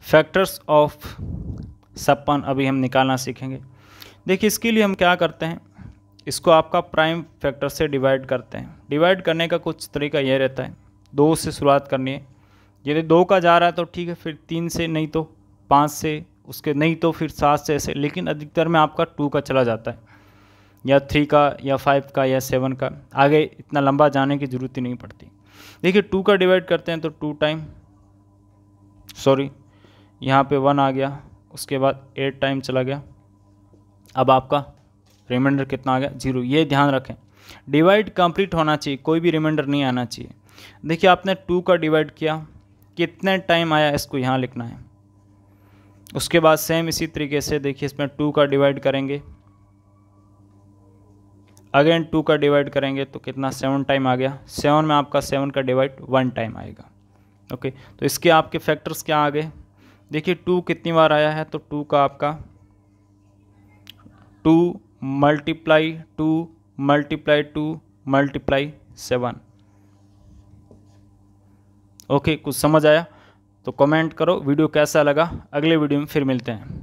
factors of सपन अभी हम निकालना सीखेंगे देखिए इसके लिए हम क्या करते हैं इसको आपका प्राइम फैक्टर से डिवाइड करते हैं डिवाइड करने का कुछ तरीका यह रहता है दो से शुरुआत करनी है यदि दो का जा रहा है तो ठीक है फिर तीन से नहीं तो पाँच से उसके नहीं तो फिर सात से ऐसे लेकिन अधिकतर में आपका टू का चला जाता है या थ्री का या फाइव का या सेवन का आगे इतना लंबा जाने की ज़रूरत ही नहीं पड़ती देखिए टू का डिवाइड करते हैं तो टू टाइम सॉरी यहाँ पे वन आ गया उसके बाद एट टाइम चला गया अब आपका रिमाइंडर कितना आ गया जीरो ये ध्यान रखें डिवाइड कंप्लीट होना चाहिए कोई भी रिमाइंडर नहीं आना चाहिए देखिए आपने टू का डिवाइड किया कितने टाइम आया इसको यहाँ लिखना है उसके बाद सेम इसी तरीके से देखिए इसमें टू का डिवाइड करेंगे अगेन टू का डिवाइड करेंगे तो कितना सेवन टाइम आ गया सेवन में आपका सेवन का डिवाइड वन टाइम आएगा ओके तो इसके आपके फैक्टर्स क्या आ गए देखिए टू कितनी बार आया है तो टू का आपका two multiply two multiply two multiply seven okay कुछ समझ आया तो कमेंट करो वीडियो कैसा लगा अगले वीडियो में फिर मिलते हैं